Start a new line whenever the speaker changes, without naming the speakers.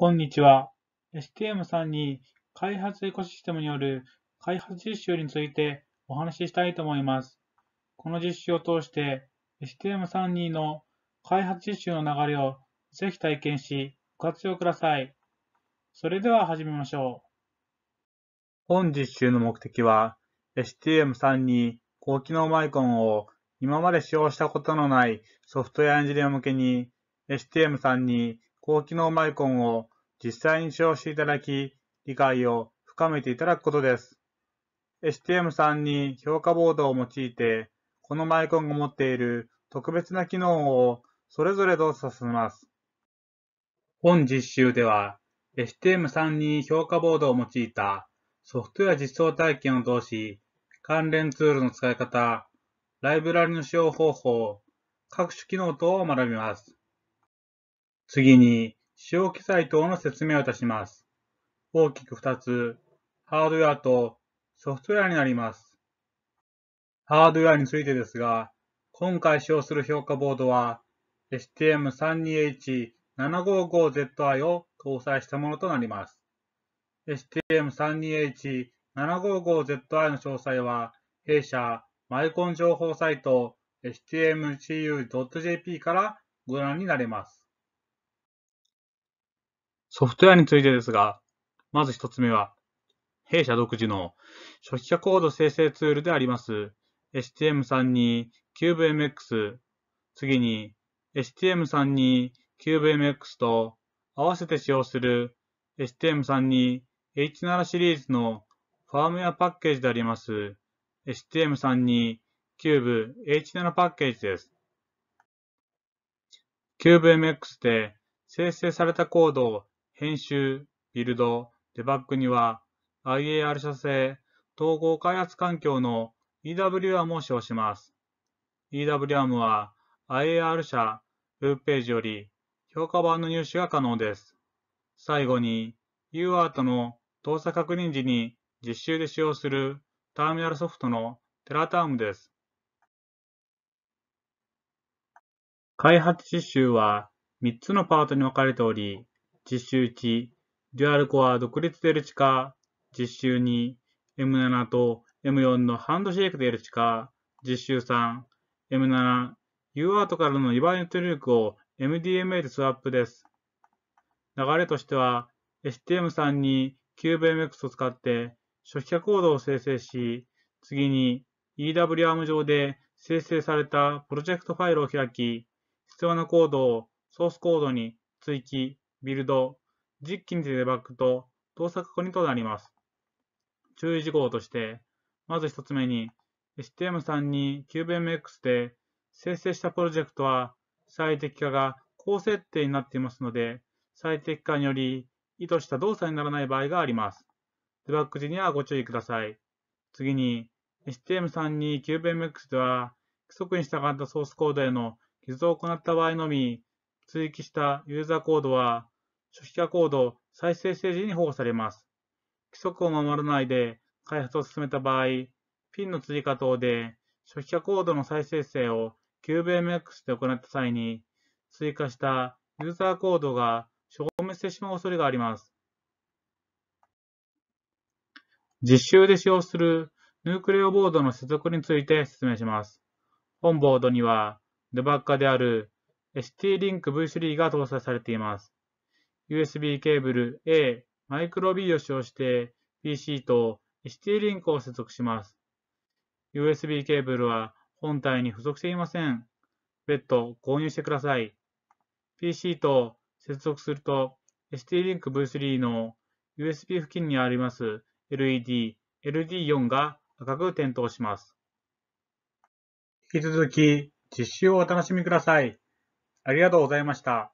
こんにちは。STM3 に開発エコシステムによる開発実習についてお話ししたいと思います。この実習を通して STM32 の開発実習の流れをぜひ体験しご活用ください。それでは始めましょう。本実習の目的は STM32 高機能マイコンを今まで使用したことのないソフトウェアエンジニア向けに STM3 2高機能マイコンを実際に使用していただき、理解を深めていただくことです。STM3 に評価ボードを用いて、このマイコンが持っている特別な機能をそれぞれ動作させます。本実習では、STM3 に評価ボードを用いたソフトウェア実装体験を通し、関連ツールの使い方、ライブラリの使用方法、各種機能等を学びます。次に、使用記載等の説明をいたします。大きく2つ、ハードウェアとソフトウェアになります。ハードウェアについてですが、今回使用する評価ボードは、STM32H755ZI を搭載したものとなります。STM32H755ZI の詳細は、弊社マイコン情報サイト stmcu.jp からご覧になれます。ソフトウェアについてですが、まず一つ目は、弊社独自の初期化コード生成ツールであります STM32 CubeMX、次に STM32 CubeMX と合わせて使用する STM32 H7 シリーズのファームウェアパッケージであります STM32 Cube H7 パッケージです。CubeMX で生成されたコードを編集、ビルド、デバッグには IAR 社製統合開発環境の EWM を使用します。EWM は IAR 社ウェブページより評価版の入手が可能です。最後に UART の動作確認時に実習で使用するターミナルソフトのテラタームです。開発実習は3つのパートに分かれており、実習1、デュアルコア独立デルチカ、実習2、M7 と M4 のハンドシェイクデルチカ、実習3、M7、UART からの2倍の出力を MDMA でスワップです。流れとしては、STM3 に CubeMX を使って初期化コードを生成し、次に EWARM 上で生成されたプロジェクトファイルを開き、必要なコードをソースコードに追記、ビルド、実機にてデバッグと動作確認となります。注意事項として、まず1つ目に、STM3 に CubeMX で生成したプロジェクトは最適化が高設定になっていますので、最適化により意図した動作にならない場合があります。デバッグ時にはご注意ください。次に、STM3 に CubeMX では規則に従ったソースコードへの偽造を行った場合のみ、追記したユーザーコードは、初期化コード再生ステージに保護されます。規則を守らないで開発を進めた場合、ピンの追加等で初期化コードの再生成を QBMX で行った際に、追加したユーザーコードが消滅してしまう恐れがあります。実習で使用するヌークレオボードの接続について説明します。本ボードには、デバッカである ST-Link V3 が搭載されています。USB ケーブル A、マイクロ B を使用して PC と ST-Link を接続します。USB ケーブルは本体に付属していません。別途購入してください。PC と接続すると ST-Link V3 の USB 付近にあります LED、LD4 が赤く点灯します。引き続き実習をお楽しみください。ありがとうございました。